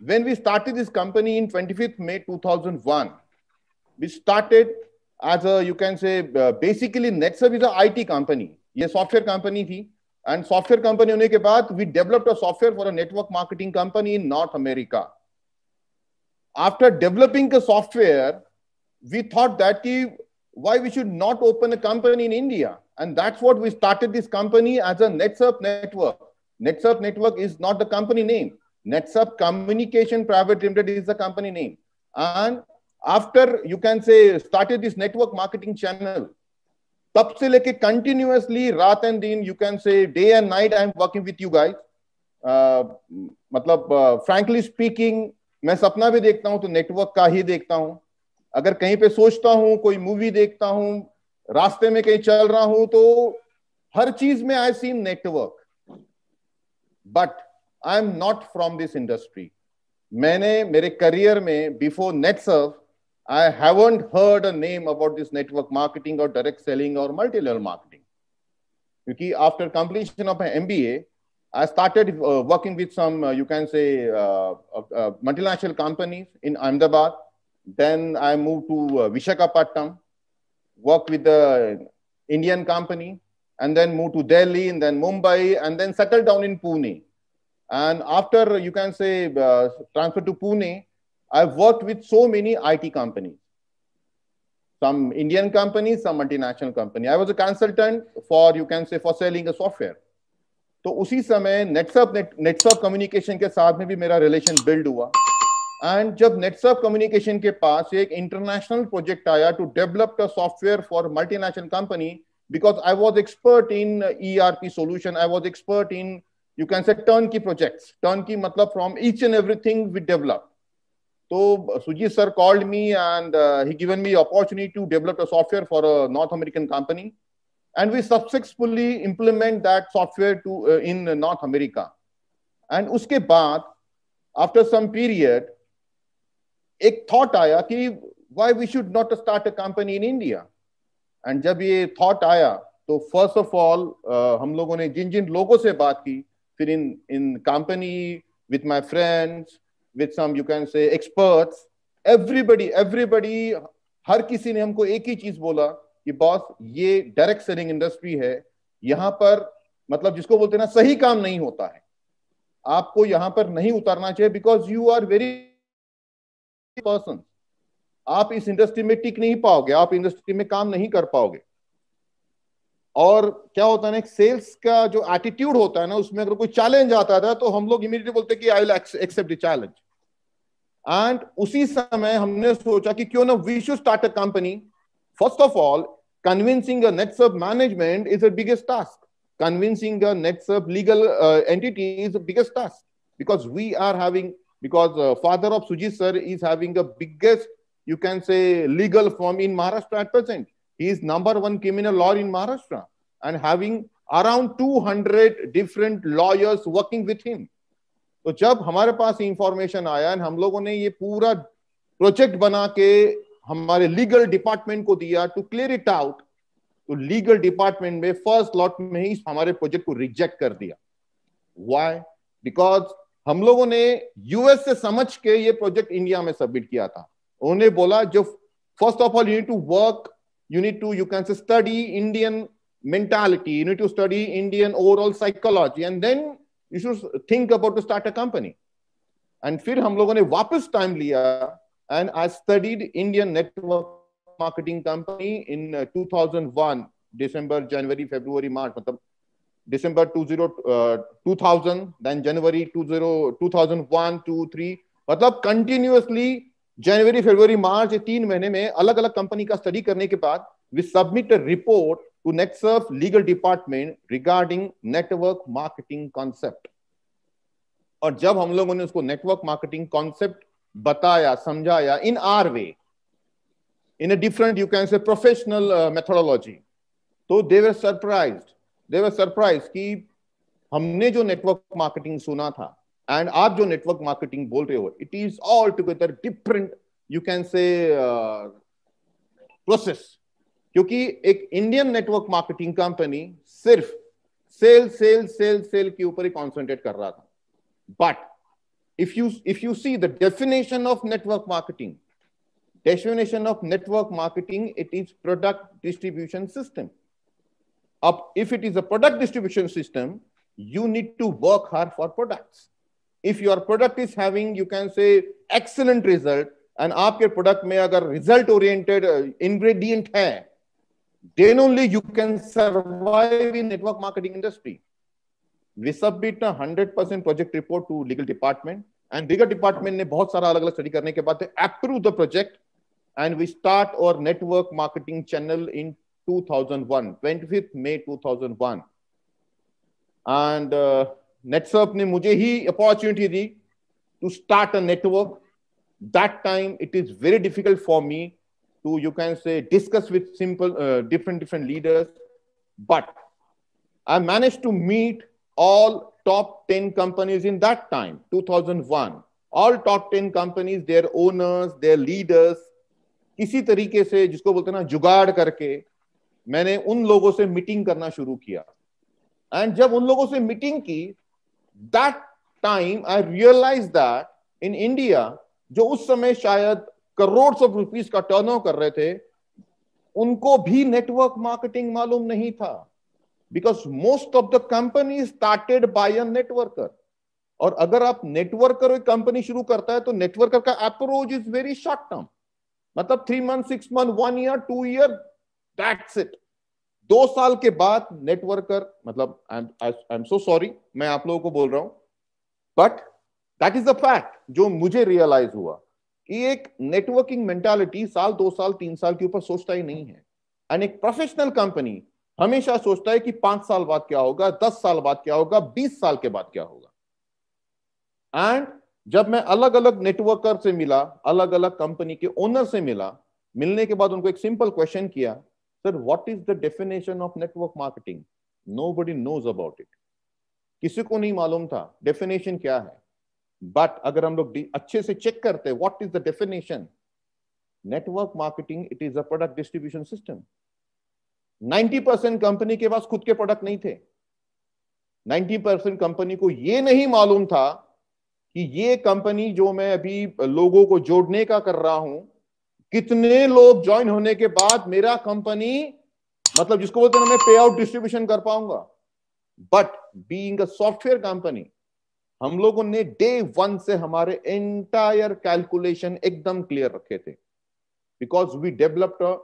when we started this company in 25th May 2001, we started as a, you can say, uh, basically NetServ is a IT company. a software company And software company होने के we developed a software for a network marketing company in North America. After developing the software, we thought that ki, why we should not open a company in India. And that's what we started this company as a NetServ network. NetServ network is not the company name. NetSub Communication Private Limited is the company name. And after you can say started this network marketing channel, तब से लेके continuously रात and दिन you can say day and night I am working with you guys मतलब frankly uh, speaking मैं सपना भी देखता हूँ तो नेटवर्क का ही देखता हूँ अगर कहीं पे सोचता हूँ कोई मूवी देखता हूँ रास्ते में कहीं चल रहा हूं तो हर चीज में I seen network but I am not from this industry मैंने मेरे करियर में before net I I haven't heard a name about this network marketing और डायरेक्ट सेलिंग और मल्टी लेवल मार्केटिंग क्योंकि after completion of M B A I started uh, working with some, uh, you can say, uh, uh, uh multinational companies in Ahmedabad. Then I moved to uh, Vishakhapatnam, worked with the Indian company, and then moved to Delhi, and then Mumbai, and then settled down in Pune. And after you can say uh, transfer to Pune, I've worked with so many IT companies, some Indian companies, some multinational company. I was a consultant for you can say for selling a software. तो उसी समय नेटसअप नेटसअप communication के साथ में भी मेरा relation build हुआ and जब नेटसअप कम्युनिकेशन के पास एक इंटरनेशनल प्रोजेक्ट आया to develop a software for multinational company because I was expert in E R I was expert in you can say turnkey projects. Turnkey matlab from each and everything we develop. So Sujit sir called me and uh, he given me opportunity to develop a software for a North American company. And we successfully implement that software to uh, in North America. And उसके बाद after some period, एक thought आया कि why we should not start a company in India. And जब ये thought आया so first of all uh, हम लोगों ने जिन जिन फिर इन इन company with my friends with some you can say experts everybody everybody हर किसी ने हमको एक ही चीज बोला कि बॉस ये डायरेक्ट सेलिंग इंडस्ट्री है यहां पर मतलब जिसको बोलते हैं ना सही काम नहीं होता है आपको यहां पर नहीं उतरना चाहिए because you are very person आप इस इंडस्ट्री में टिक नहीं पाओगे आप इंडस्ट्री में काम नहीं कर पाओगे और क्या होता है ना एक सेल्स का जो एटीट्यूड होता है ना उसमें अगर कोई चैलेंज आता था तो हम लोग इमीडिएटली बोलते कि I will accept challenge and उसी समय हमने सोचा कि क्यों ना we should start a company first of all convincing Netsurf management is a biggest task convincing Netsurf legal entity is a biggest task because we are having because uh, father of Sujit sir is having the biggest you can say legal firm in Maharashtra at present. He is number one criminal law in Maharashtra and having around 200 different lawyers working with him. तो जब हमारे पास information आया हम लोगों ने ये पूरा project बना के हमारे लीगल डिपार्टमेंट को दिया टू क्लियर इट आउट तो लीगल डिपार्टमेंट में फर्स्ट लॉट में ही हमारे प्रोजेक्ट को रिजेक्ट कर दिया वाई बिकॉज हम लोगों ने यूएस से समझ के ये प्रोजेक्ट इंडिया में सबमिट किया था उन्होंने बोला जो first of all you to work you need to you can say study indian mentality you need to study indian overall psychology and then you should think about to start a company and फिर हम लोगों ने वापस and I studied Indian network marketing company in uh, 2001 December January February March December 20 uh, 2000 then January 20 2001 2 3 मतलब continuously जनवरी फरवरी मार्च तीन महीने में अलग अलग कंपनी का स्टडी करने के बाद we submit a report to Netsurf legal department regarding network marketing concept और जब हम लोगों ने उसको नेटवर्क मार्केटिंग कॉन्सेप्ट बताया समझाया in our way in a different you can say professional methodology तो देवर सरप्राइज देवर सरप्राइज कि हमने जो नेटवर्क मार्केटिंग सुना था And आप network marketing. मार्केटिंग बोल रहे हो it is altogether different you can say process क्योंकि एक इंडियन नेटवर्क मार्केटिंग कंपनी सिर्फ सेल सेल ऊपर ही कॉन्सेंट्रेट कर रहा था but if you if you see the definition of network marketing definition of network marketing it is product distribution system up if it is a product distribution system you need to work hard for products if your product is having you can say excellent result and आपके product में अगर result oriented uh, ingredient है then only you can survive in network marketing industry we submit a 100% project report to legal department and legal department ने बहुत सारा अलग अलग study करने के बाद approve the project and we start our network marketing channel in 2001 25th may 2001 and uh, Netsurf ने मुझे ही अपॉर्चुनिटी दी to start a network that time it is very difficult for me to you can say discuss with simple different different leaders but I manage to meet all top ten companies in that time two thousand one all top ten companies their owners their leaders किसी तरीके से जिसको बोलते ना जुगाड़ करके मैंने उन लोगों से मीटिंग करना शुरू किया एंड जब उन लोगों से मीटिंग की that time I realise that in India जो उस समय शायद करोड़ ऑफ रुपीज का टर्न कर रहे थे उनको भी नेटवर्क मार्केटिंग मालूम नहीं था because most of the company started by a networker और अगर आप नेटवर्कर कंपनी शुरू करता है तो नेटवर्कर का approach is very short term मतलब three month six month one year two year that's it दो साल के बाद नेटवर्कर मतलब आई एम सो सॉरी मैं आप लोगों को बोल रहा हूं but that is the fact जो मुझे रियलाइज हुआ कि एक नेटवर्किंग मेंटालिटी साल दो साल तीन साल के ऊपर सोचता ही नहीं है एंड एक प्रोफेशनल कंपनी हमेशा सोचता है कि पांच साल बाद क्या होगा दस साल बाद क्या होगा बीस साल के बाद क्या होगा एंड जब मैं अलग अलग नेटवर्कर से मिला अलग अलग कंपनी के ओनर से मिला मिलने के बाद उनको एक सिंपल क्वेश्चन किया sir what is the definition of network marketing nobody knows about it किसी को नहीं मालूम था डेफिनेशन क्या है बट अगर हम लोग अच्छे से चेक करते what is the definition network marketing it is a product distribution system 90 percent company के पास खुद के प्रोडक्ट नहीं थे 90 परसेंट कंपनी को यह नहीं मालूम था कि ये कंपनी जो मैं अभी लोगों को जोड़ने का कर रहा हूं कितने लोग ज्वाइन होने के बाद मेरा कंपनी मतलब जिसको बोलते हैं मैं पे आउट डिस्ट्रीब्यूशन कर पाऊंगा but being a software company हम लोगों ने डे वन से हमारे एंटायर कैलकुलेशन एकदम क्लियर रखे थे because we developed a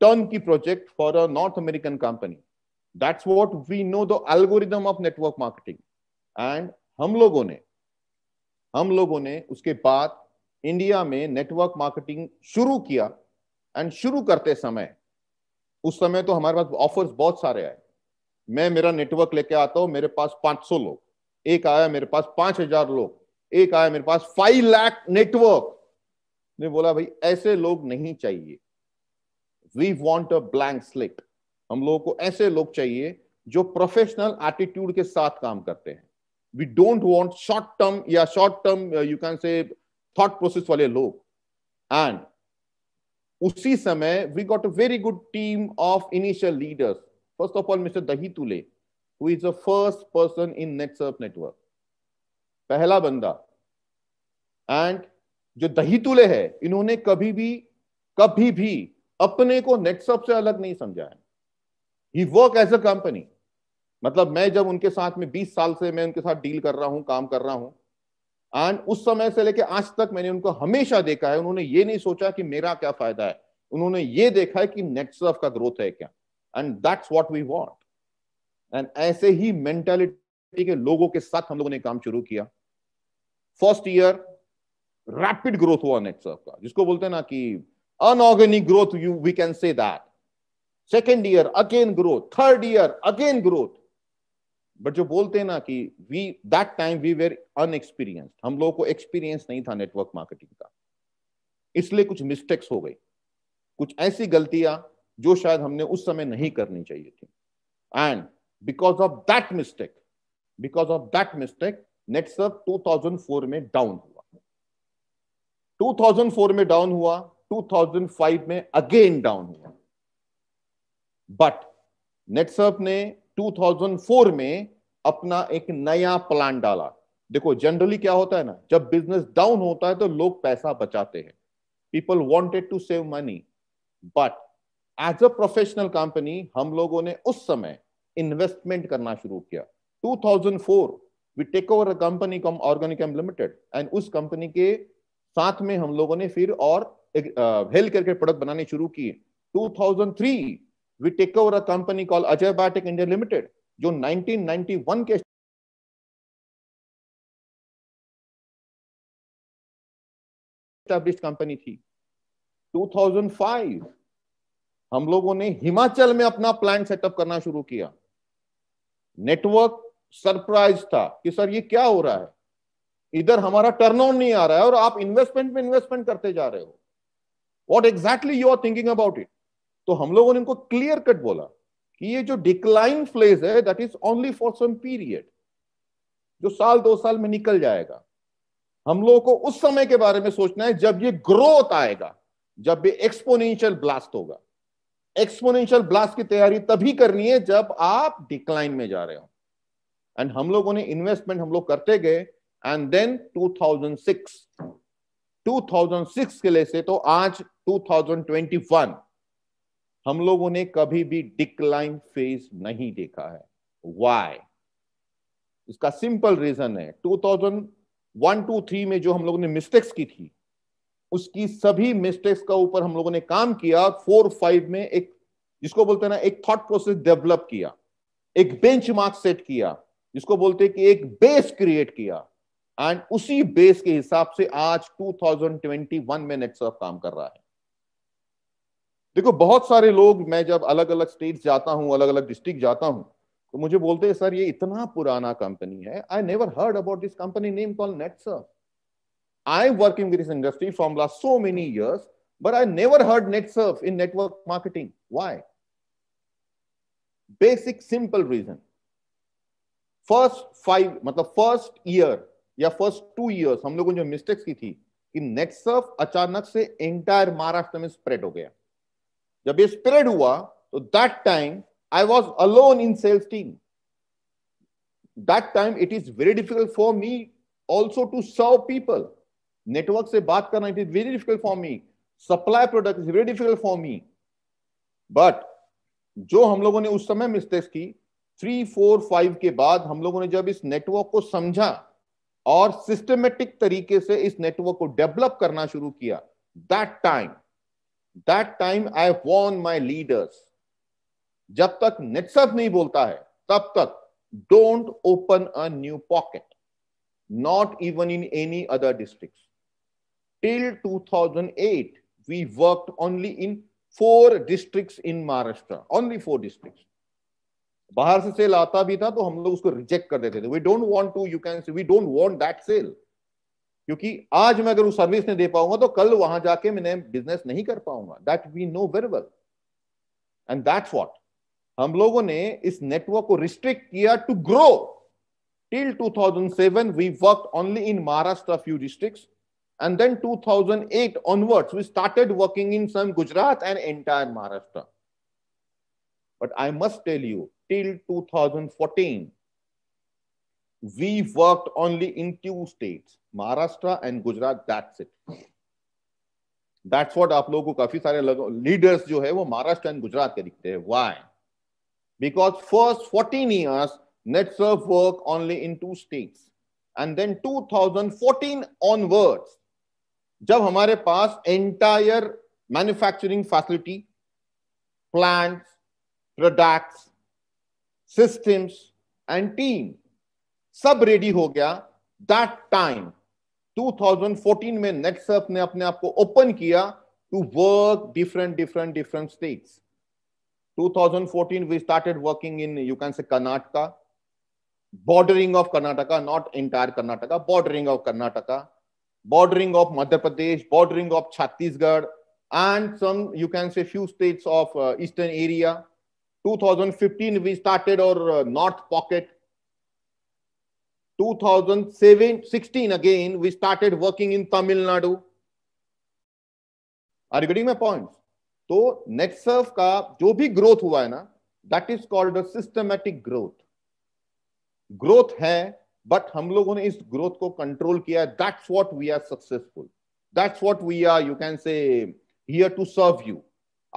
turnkey project for a North American company that's what we know the algorithm of network marketing and हम लोगों ने हम लोगों ने उसके बाद इंडिया में नेटवर्क मार्केटिंग शुरू किया एंड शुरू करते समय उस समय तो हमारे पास ऑफर्स बहुत सारे आए मैं मेरा नेटवर्क लेके आता हूं मेरे पास 500 लोग एक आया मेरे पास 5000 लोग एक आया मेरे पास 5 लाख नेटवर्क ने बोला भाई ऐसे लोग नहीं चाहिए we want a blank slate हम लोगों को ऐसे लोग चाहिए जो प्रोफेशनल एटीट्यूड के साथ काम करते हैं we don't want short term या short term you can say thought process वाले लोग एंड उसी समय we got a very good team of initial leaders first of all mister Dahitule who is a first person in Netsurf network पहला बंदा and जो दही तुले है इन्होंने कभी भी कभी भी अपने को नेटसर्फ से अलग नहीं समझा है ही वर्क एज अ कंपनी मतलब मैं जब उनके साथ में 20 साल से मैं उनके साथ डील कर रहा हूं काम कर रहा हूं एंड उस समय से लेके आज तक मैंने उनको हमेशा देखा है उन्होंने ये नहीं सोचा कि मेरा क्या फायदा है उन्होंने ये देखा है कि नेटसर्फ का ग्रोथ है क्या and that's what we want and ऐसे ही मेंटेलिटी के लोगों के साथ हम लोगों ने काम शुरू किया फर्स्ट ईयर रैपिड ग्रोथ हुआ नेटसर्फ का जिसको बोलते हैं ना कि unorganic growth you we can say that second year again growth third year again growth but जो बोलते हैं ना कि we that time we were unexperienced हम लोगों को एक्सपीरियंस नहीं था नेटवर्क मार्केटिंग का इसलिए कुछ मिस्टेक्स हो गई कुछ ऐसी गलतियां जो शायद हमने उस समय नहीं करनी चाहिए थी and because of that mistake because of that mistake Netsurf 2004 में डाउन हुआ 2004 में डाउन हुआ 2005 में अगेन डाउन हुआ बट नेटसर्फ ने 2004 में अपना एक नया प्लान डाला देखो जनरली क्या होता है ना जब बिजनेस डाउन होता है तो लोग पैसा बचाते हैं people wanted to save money but as a professional company हम लोगों ने उस समय इन्वेस्टमेंट करना शुरू किया 2004 we take over a company cam organic M limited and उस कंपनी के साथ में हम लोगों ने फिर और हेल्थ केयर के प्रोडक्ट बनाने शुरू किए 2003 we take over a company called Ajay Biotech India Limited, जो 1991 के एस्टैब्लिश कंपनी थी 2005 हम लोगों ने हिमाचल में अपना प्लान सेटअप करना शुरू किया नेटवर्क सरप्राइज था कि सर ये क्या हो रहा है इधर हमारा टर्न ऑन नहीं आ रहा है और आप इन्वेस्टमेंट में इन्वेस्टमेंट करते जा रहे हो what exactly you are thinking about it तो हम लोगों ने इनको क्लियर कट बोला कि ये जो डिक्लाइन फ्लेज है that is only for some period जो साल दो साल में निकल जाएगा हम लोगों को उस समय के बारे में सोचना है जब ये ग्रोथ आएगा जब ये एक्सपोनेंशियल ब्लास्ट होगा एक्सपोनेंशियल ब्लास्ट की तैयारी तभी करनी है जब आप डिक्लाइन में जा रहे हो एंड हम लोगों ने इन्वेस्टमेंट हम लोग करते गए एंड देन 2006 2006 के लिए से तो आज 2021 हम लोगों ने कभी भी डिक्लाइन फेज नहीं देखा है वाई इसका सिंपल रीजन है 2001 टू थ्री में जो हम लोगों ने मिस्टेक्स की थी उसकी सभी मिस्टेक्स का ऊपर हम लोगों ने काम किया फोर फाइव में एक जिसको बोलते हैं ना एक थॉट प्रोसेस डेवलप किया एक बेंच सेट किया जिसको बोलते हैं कि एक बेस क्रिएट किया एंड उसी बेस के हिसाब से आज 2021 में नेटसर्फ काम कर रहा है देखो बहुत सारे लोग मैं जब अलग अलग स्टेट जाता हूँ अलग अलग डिस्ट्रिक्ट जाता हूँ तो मुझे बोलते हैं सर ये इतना पुराना कंपनी है I never heard about this company name call Netsurf I am working with this industry from last so many years but I never heard Netsurf in network marketing why basic simple reason first five मतलब first year या first two years हम लोगों ने जो mistakes की थी कि नेटसर्फ अचानक से एंटायर महाराष्ट्र में स्प्रेड हो गया जब ये स्प्रेड हुआ तो that time I was alone in sales team that time it is very difficult for me also to serve people network से बात करना it is very difficult for me supply product is very difficult for me but जो हम लोगों ने उस समय mistakes की थ्री फोर फाइव के बाद हम लोगों ने जब इस नेटवर्क को समझा और सिस्टमेटिक तरीके से इस नेटवर्क को डेवलप करना शुरू किया that time that time I warn my leaders जब तक निट्सफ नहीं बोलता है तब तक don't open a new pocket not even in any other district thousand 2008 we work only in four district in Maharashtra only four district बाहर से cell आता भी था तो हम लोग उसको रिजेक्ट कर देते थे we don't want to you can we don't want that sale क्योंकि आज मैं अगर उस सर्विस नहीं दे पाऊंगा तो कल वहां जाके मैंने बिजनेस नहीं कर पाऊंगा that we know very well and that's what हम लोगों ने इस नेटवर्क को रिस्ट्रिक्ट किया to grow till 2007 we work only in Maharashtra few district and then 2008 onwards we started working in some Gujarat and entire Maharashtra but I must tell you till 2014 we worked only in two states, Maharashtra and Gujarat. That's it. That's what आप लोगों leaders जो है in Maharashtra and Gujarat के Why? Because first 14 years net work only in two states, and then 2014 onwards, जब हमारे पास entire manufacturing facility, plants, products, systems and team सब ready हो गया दैट टाइम 2014 में नेटसर्फ ने अपने आप को ओपन किया to work different different different states 2014 we started working in you can say Karnataka bordering of Karnataka not entire Karnataka bordering of Karnataka bordering of Madhya Pradesh bordering of Chhattisgarh and some you can say few states of eastern area 2015 we started our north pocket 2016 again, we started working in Tamil Nadu. Are you getting my point? तो नेटसर्फ का जो भी growth हुआ है ना that is called systematic growth growth है but हम लोगों ने इस ग्रोथ को कंट्रोल किया that's what we are successful that's what we are you can say here to serve you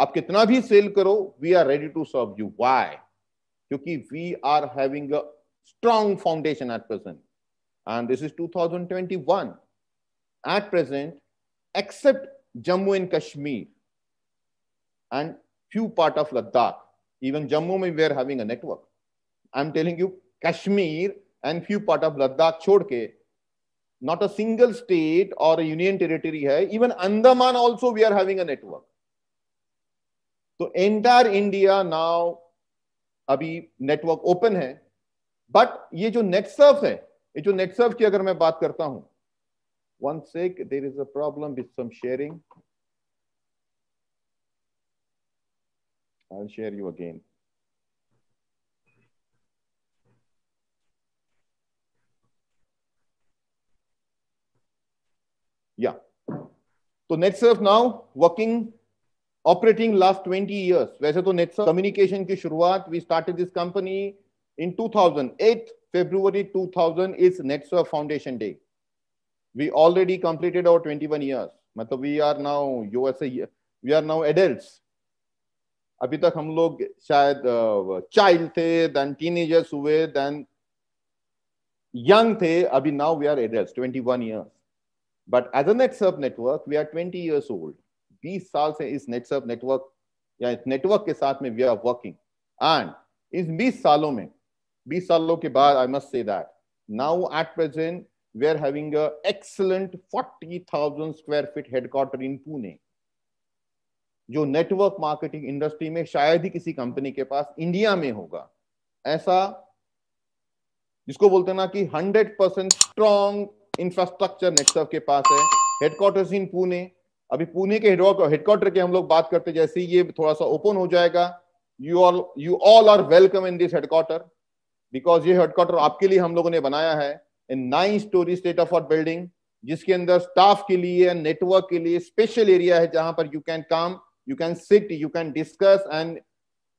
आप कितना भी सेल करो we are ready to serve you why क्योंकि we are having strong foundation at present. And this is 2021. At present, except Jammu and Kashmir and few part of Ladakh, even Jammu mein we are having a network. I'm telling you, Kashmir and few part of Ladakh छोड़ के not a single state or a union territory hai. Even Andaman also we are having a network. So entire India now, अभी network open है but ये जो नेटसर्फ है ये जो नेटसर्फ की अगर मैं बात करता हूं one sec there is a problem with some sharing I share you again या तो surf now working operating last twenty years वैसे तो नेटसर्फ कम्युनिकेशन की शुरुआत we started this company in 2008 February 2000 is Nextweb Foundation Day. We already completed our 21 years. मतलब we are now USA we are now adults अभी तक हम लोग शायद चाइल्ड थे देन टीनेजर्स हुए देन यंग थे अभी now we are adults 21 years but as a Netsurf network we are 20 years old 20 साल से इस नेटसर्प नेटवर्क या इस नेटवर्क के साथ में वी आर वर्किंग एंड इस 20 सालों में बीस सालों के बाद I must say that now at present we are having a excellent 40000 square feet headquarter in pune जो नेटवर्क मार्केटिंग इंडस्ट्री में शायद ही किसी कंपनी के पास इंडिया में होगा ऐसा जिसको बोलते ना कि 100 परसेंट स्ट्रॉन्ग इंफ्रास्ट्रक्चर नेटवर्क के पास है हेडक्वार्टर इन पुणे अभी पुणे के हेडक्वार्टर के हम लोग बात करते जैसे ये थोड़ा सा ओपन हो जाएगा you all you all are welcome in this headquarter because ये हेडक्वार्टर आपके लिए हम लोगों ने बनाया है in nine story state of art building जिसके अंदर स्टाफ के लिए नेटवर्क के लिए स्पेशल एरिया है जहां पर you can come you can sit you can discuss and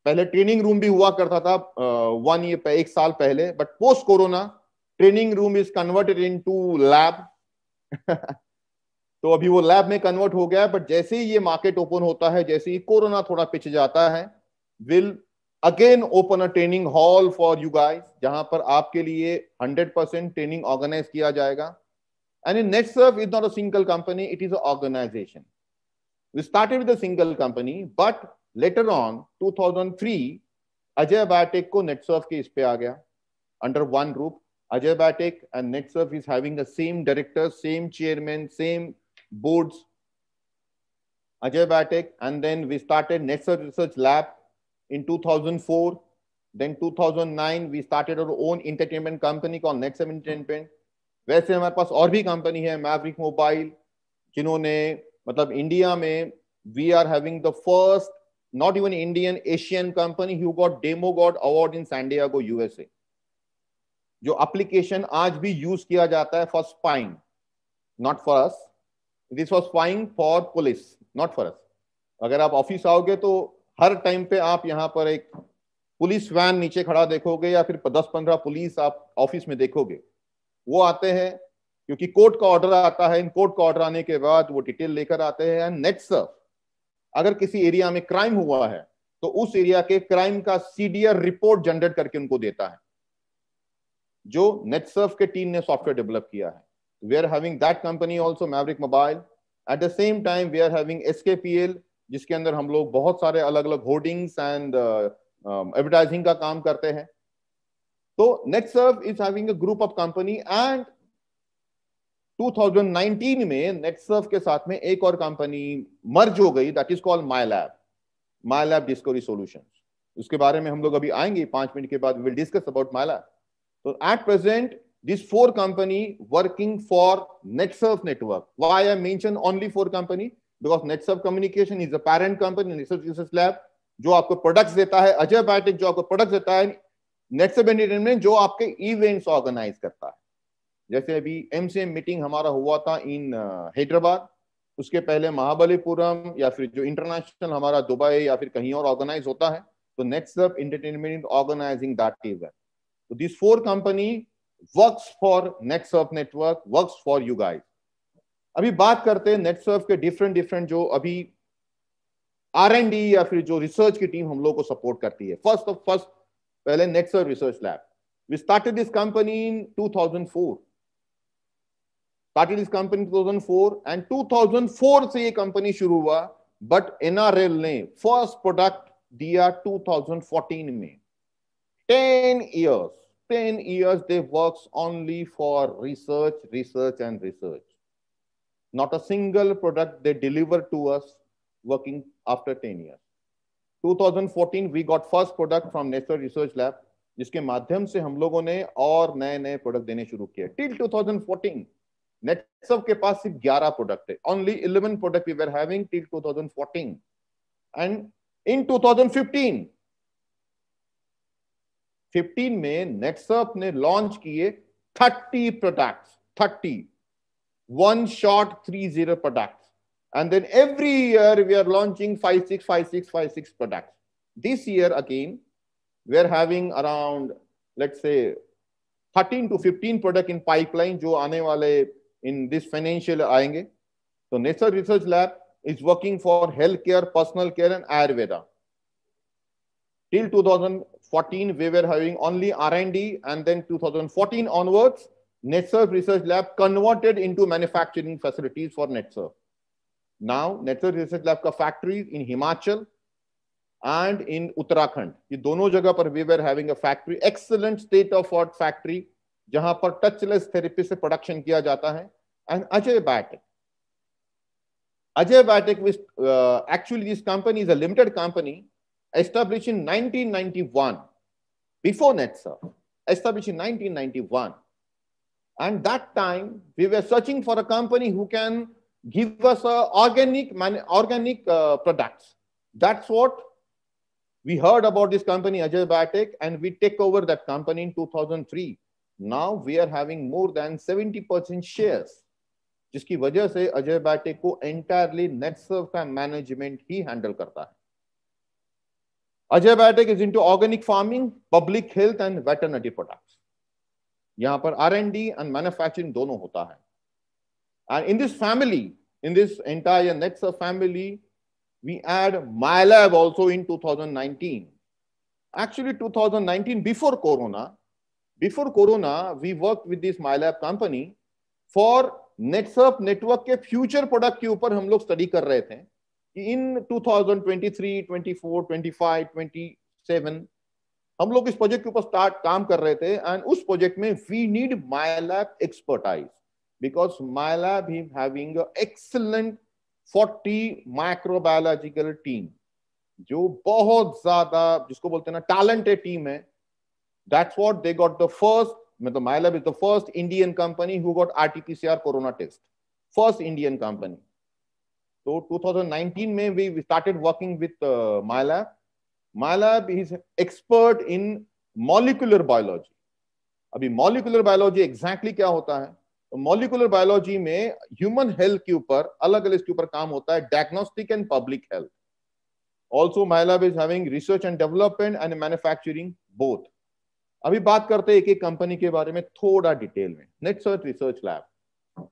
पहले ट्रेनिंग रूम भी हुआ करता था वन ईयर एक साल पहले but post corona training room is converted into lab तो अभी वो लैब में कन्वर्ट हो गया है बट जैसे ही ये मार्केट ओपन होता है जैसे ही कोरोना थोड़ा पिछ जाता है will again open a training hall for you guys जहां पर आपके लिए 100 परसेंट ट्रेनिंग ऑर्गेनाइज किया जाएगा and in Net Serve is not a single company it is organisation we started with a single company but later on 2003 Ajay Biotech को Netsurf के इस पे आ गया under one roof Ajay Biotech and Netsurf is having same director same chairman same boards biotech and then we started net NetSearch research lab in 2004 then 2009 we started our own entertainment company called next seven entertainment वैसे हमारे पास और भी company है Maverick mobile जिन्होंने मतलब India में we are having the first not even Indian Asian company who got demo got award in San Diego USA जो application आज भी यूज किया जाता है for spying not for us this was spying for police not for us अगर आप office आओगे तो हर टाइम पे आप यहाँ पर एक पुलिस वैन नीचे खड़ा देखोगे या फिर दस पंद्रह पुलिस आप ऑफिस में देखोगे वो आते हैं क्योंकि कोर्ट का ऑर्डर आता है इन कोर्ट का ऑर्डर आने के बाद वो डिटेल लेकर आते हैं एंड नेट सर अगर किसी एरिया में क्राइम हुआ है तो उस एरिया के क्राइम का सीडीआर रिपोर्ट जनरेट करके उनको देता है जो नेटसर्फ के टीम ने सॉफ्टवेयर डेवलप किया है we are having that company also Maverick Mobile at the same time we are having SKPL जिसके अंदर हम लोग बहुत सारे अलग अलग होर्डिंग्स एंड एडवर्टाइजिंग का काम करते हैं तो Serve is having a group of company and 2019 में नेटसर्व के साथ में एक और कंपनी मर्ज हो गई that is called My Lab My Lab Discovery Solution उसके बारे में हम लोग अभी आएंगे पांच मिनट के बाद will discuss about My Lab तो at present this four company working for Netsurf Network why I mention only four company because NetServe Communication is a parent company research research lab जो आपको products देता है Ajay biotech जो आपको products देता है नेटसर्व entertainment जो आपके इवेंट्स ऑर्गेनाइज करता है जैसे अभी एम मीटिंग हमारा हुआ था इन uh, हैदराबाद उसके पहले महाबलीपुरम या फिर जो इंटरनेशनल हमारा दुबई या फिर कहीं और ऑर्गेनाइज होता है तो NetServe entertainment organising that event तो this four company works for NetServe network works for you guide अभी बात करते हैं नेटसर्फ के डिफरेंट डिफरेंट जो अभी आर एंड डी या फिर जो रिसर्च की टीम हम लोग को सपोर्ट करती है फर्स्ट ऑफ फर्स्ट पहले Netsurf research lab we started this company in 2004 started this company 2004 and 2004 से ये कंपनी शुरू हुआ बट एनआरएल ने फर्स्ट प्रोडक्ट दिया 2014 में 10 years 10 years they works only for research research and research Not a single product they deliver to us working after 10 years. 2014 we got first product from national research lab जिसके माध्यम से हम लोगों ने और नए नए प्रोडक्ट देने शुरू किए टिल 2014 नेटसब के पास सिर्फ 11 प्रोडक्ट है only 11 product we were having till 2014 and in 2015 15 में नेटसप ने लॉन्च किए 30 products 30 one shot, three zero products. And then every year we are launching five, six, five, six, five, six products. This year again, we are having around, let's say, 13 to 15 product in pipeline which in this financial year. So Nature Research Lab is working for healthcare, personal care, and Ayurveda. Till 2014, we were having only R&D, and then 2014 onwards, NetSurf Research Lab converted into manufacturing facilities for NetSurf. Now, NetSurf Research Lab का factories in Himachal and in Uttarakhand. ये दोनों जगह पर we were having a factory, excellent state of art factory, जहां पर touchless therapy से production किया जाता है. And Ajay Biotech. Ajay Biotech was uh, actually this company is a limited company established in 1991 before NetSurf, established in 1991. And that time we were searching for a company who can give us organic organic uh, products. That's what we heard about this company Ajay Biotech and we take over that company in 2003. Now we are having more than 70% shares. जिसकी वजह से अजय बाटे को entirely नेटसर्व का management he handle करता है Ajay Biotech is into organic farming, public health, and veterinary products. यहां पर R and D and manufacturing दोनों होता है and in this family in this entire next family we had MyLab also in two thousand nineteen actually two thousand nineteen before corona before corona we work with this MyLab company for Netsurf network के future product के ऊपर हम लोग study कर रहे थे कि इन 2023, 24, 25, 27 हम लोग इस प्रोजेक्ट के ऊपर स्टार्ट काम कर रहे थे एंड उस प्रोजेक्ट में we need My Lab expertise because My Lab ही हैविंग एक्सलेंट 40 माइक्रोबायोलॉजिकल टीम जो बहुत ज्यादा जिसको बोलते हैं ना टैलेंटेड टीम है that's what they got the first मतलब My Lab is the first Indian company who got RTPCR corona test first Indian company तो 2019 में we started working with My Lab My Lab is expert in molecular biology अभी molecular biology exactly क्या होता है molecular तो biology में human health के ऊपर अलग अलग इसके ऊपर काम होता है diagnostic and public health also MyLab is having research and development and manufacturing both अभी बात करते हैं एक एक कंपनी के बारे में थोड़ा डिटेल में नेट सर्च रिसर्च लैब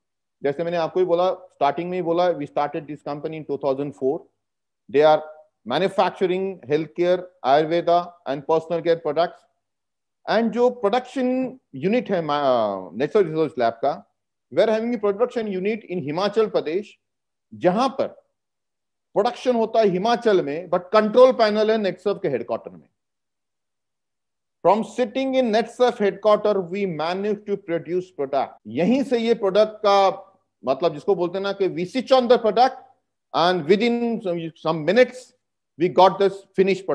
जैसे मैंने आपको ही बोला स्टार्टिंग में ही बोला we started this company in 2004 they are manufacturing health care Ayurveda and personal care products and जो प्रोडक्शन यूनिट है नेचुरल रिसोर्स लैब का were having production unit in Himachal Pradesh जहां पर प्रोडक्शन होता है हिमाचल में बट कंट्रोल पैनल है नेटसर्व के हेडक्वार्टर में from sitting in NetServe headquarter we manage to produce product यहीं से ये प्रोडक्ट का मतलब जिसको बोलते हैं ना कि we switch on the product and within some minutes we got this finished product.